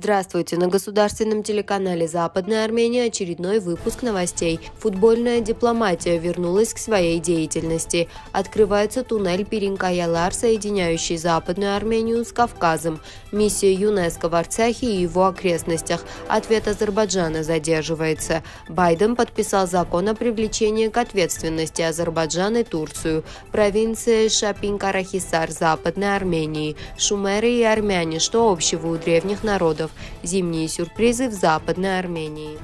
Здравствуйте! На государственном телеканале «Западная Армения» очередной выпуск новостей. Футбольная дипломатия вернулась к своей деятельности. Открывается туннель Перинкаялар, соединяющий Западную Армению с Кавказом. Миссия ЮНЕСКО в Арцахе и его окрестностях. Ответ Азербайджана задерживается. Байден подписал закон о привлечении к ответственности Азербайджан и Турцию. Провинция Шапин-Карахисар Западной Армении. Шумеры и армяне, что общего у древних народов? зимние сюрпризы в Западной Армении.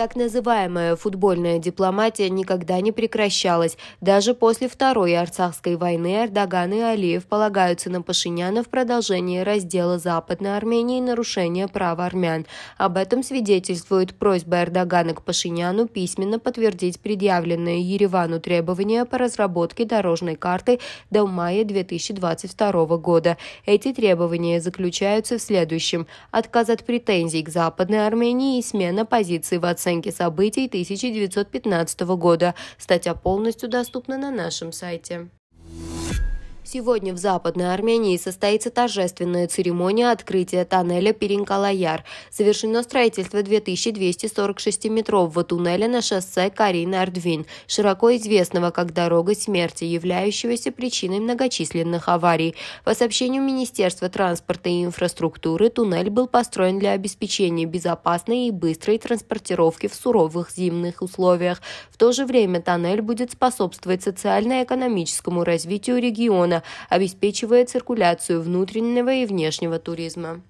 Так называемая футбольная дипломатия никогда не прекращалась. Даже после Второй Арцахской войны Эрдоган и Алиев полагаются на Пашиняна в продолжении раздела Западной Армении и нарушения прав армян. Об этом свидетельствует просьба Эрдогана к Пашиняну письменно подтвердить предъявленные Еревану требования по разработке дорожной карты до мая 2022 года. Эти требования заключаются в следующем – отказ от претензий к Западной Армении и смена позиции в оценке оценки событий 1915 года. Статья полностью доступна на нашем сайте. Сегодня в Западной Армении состоится торжественная церемония открытия тоннеля Перинкалаяр. Совершено строительство 2246-метрового туннеля на шоссе Карин-Ардвин, широко известного как «Дорога смерти», являющегося причиной многочисленных аварий. По сообщению Министерства транспорта и инфраструктуры, туннель был построен для обеспечения безопасной и быстрой транспортировки в суровых зимних условиях. В то же время тоннель будет способствовать социально-экономическому развитию региона, обеспечивая циркуляцию внутреннего и внешнего туризма.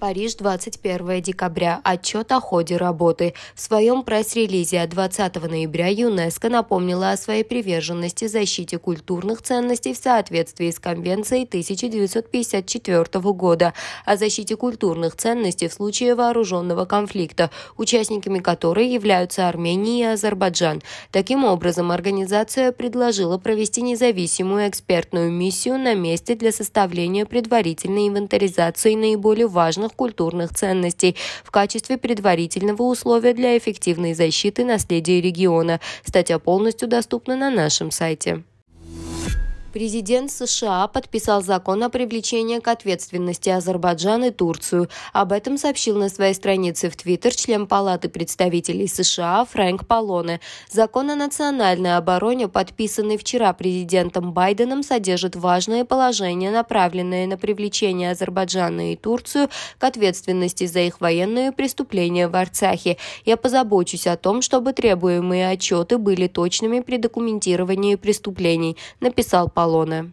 Париж, 21 декабря. Отчет о ходе работы. В своем пресс-релизе от 20 ноября ЮНЕСКО напомнила о своей приверженности защите культурных ценностей в соответствии с Конвенцией 1954 года о защите культурных ценностей в случае вооруженного конфликта, участниками которой являются Армения и Азербайджан. Таким образом, организация предложила провести независимую экспертную миссию на месте для составления предварительной инвентаризации наиболее важных важных культурных ценностей в качестве предварительного условия для эффективной защиты наследия региона. Статья полностью доступна на нашем сайте. Президент США подписал закон о привлечении к ответственности Азербайджан и Турцию. Об этом сообщил на своей странице в Твиттер член Палаты представителей США Фрэнк Полоне. Закон о национальной обороне, подписанный вчера президентом Байденом, содержит важные положения, направленные на привлечение Азербайджана и Турцию к ответственности за их военные преступления в Арцахе. Я позабочусь о том, чтобы требуемые отчеты были точными при документировании преступлений, написал Полоне. Аполлоне.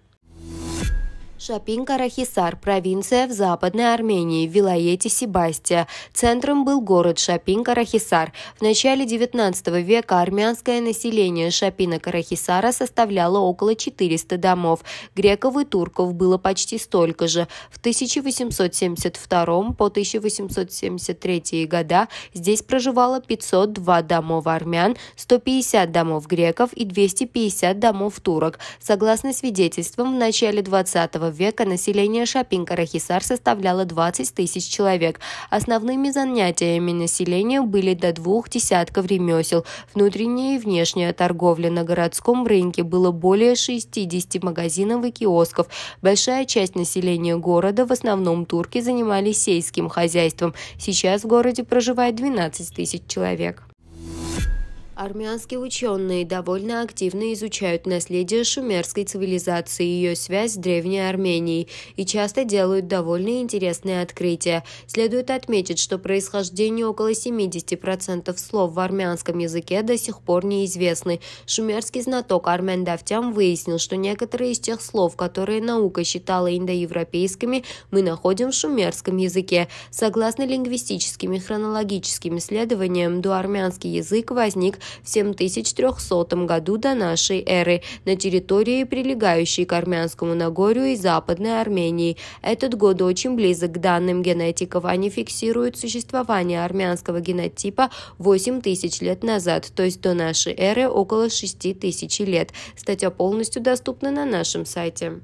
Шапин-Карахисар, провинция в Западной Армении, в Вилаете Себастия. Центром был город Шапин-Карахисар. В начале XIX века армянское население Шапина-Карахисара составляло около 400 домов. Греков и турков было почти столько же. В 1872 по 1873 года здесь проживало 502 домов армян, 150 домов греков и 250 домов турок. Согласно свидетельствам, в начале 20 века века население Шапинка-Рахисар составляло 20 тысяч человек. Основными занятиями населения были до двух десятков ремесел. Внутренняя и внешняя торговля на городском рынке было более 60 магазинов и киосков. Большая часть населения города, в основном турки, занимались сельским хозяйством. Сейчас в городе проживает 12 тысяч человек. Армянские ученые довольно активно изучают наследие шумерской цивилизации и ее связь с Древней Арменией и часто делают довольно интересные открытия. Следует отметить, что происхождение около 70% слов в армянском языке до сих пор неизвестны. Шумерский знаток Армен Давтям выяснил, что некоторые из тех слов, которые наука считала индоевропейскими, мы находим в шумерском языке. Согласно лингвистическим и хронологическим исследованиям, доармянский язык возник в 7300 году до нашей эры на территории, прилегающей к Армянскому Нагорью и Западной Армении. Этот год очень близок к данным генетиков. Они фиксируют существование армянского генотипа 8 тысяч лет назад, то есть до нашей эры около 6 тысяч лет. Статья полностью доступна на нашем сайте.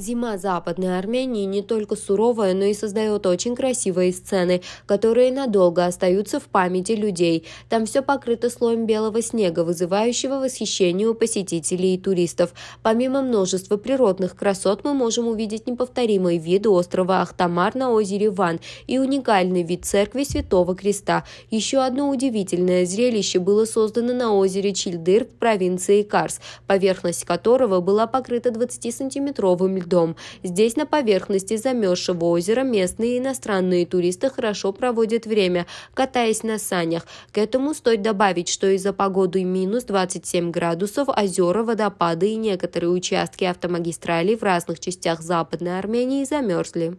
Зима Западной Армении не только суровая, но и создает очень красивые сцены, которые надолго остаются в памяти людей. Там все покрыто слоем белого снега, вызывающего восхищение у посетителей и туристов. Помимо множества природных красот мы можем увидеть неповторимые виды острова Ахтамар на озере Ван и уникальный вид церкви Святого Креста. Еще одно удивительное зрелище было создано на озере Чильдыр в провинции Карс, поверхность которого была покрыта 20-сантиметровым льдом дом. Здесь, на поверхности замерзшего озера, местные и иностранные туристы хорошо проводят время, катаясь на санях. К этому стоит добавить, что из-за погоды минус 27 градусов озера, водопады и некоторые участки автомагистралей в разных частях Западной Армении замерзли.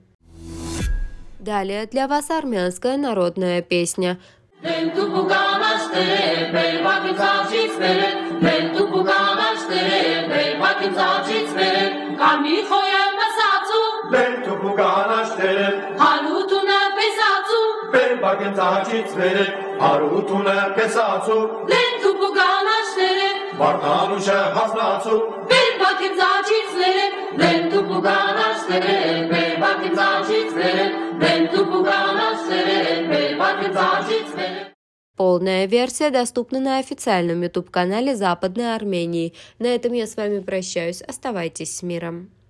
Далее для вас армянская народная песня. Мен тупу камаштыре, бел вакит салчицлере, мен тупу камаштыре, бел pentru Bugana șterem, Harutuna pe sațu, pe bagentaci țvere, Harutuna pe sațu, pentru Bugana șterem, Bartanu și haznațu, pe bagentaci țvere, pentru Bugana șterem, pe bagentaci țvere, pentru Bugana șterem, pe bagentaci țvere. Полная версия доступна на официальном YouTube-канале Западной Армении. На этом я с вами прощаюсь. Оставайтесь с миром.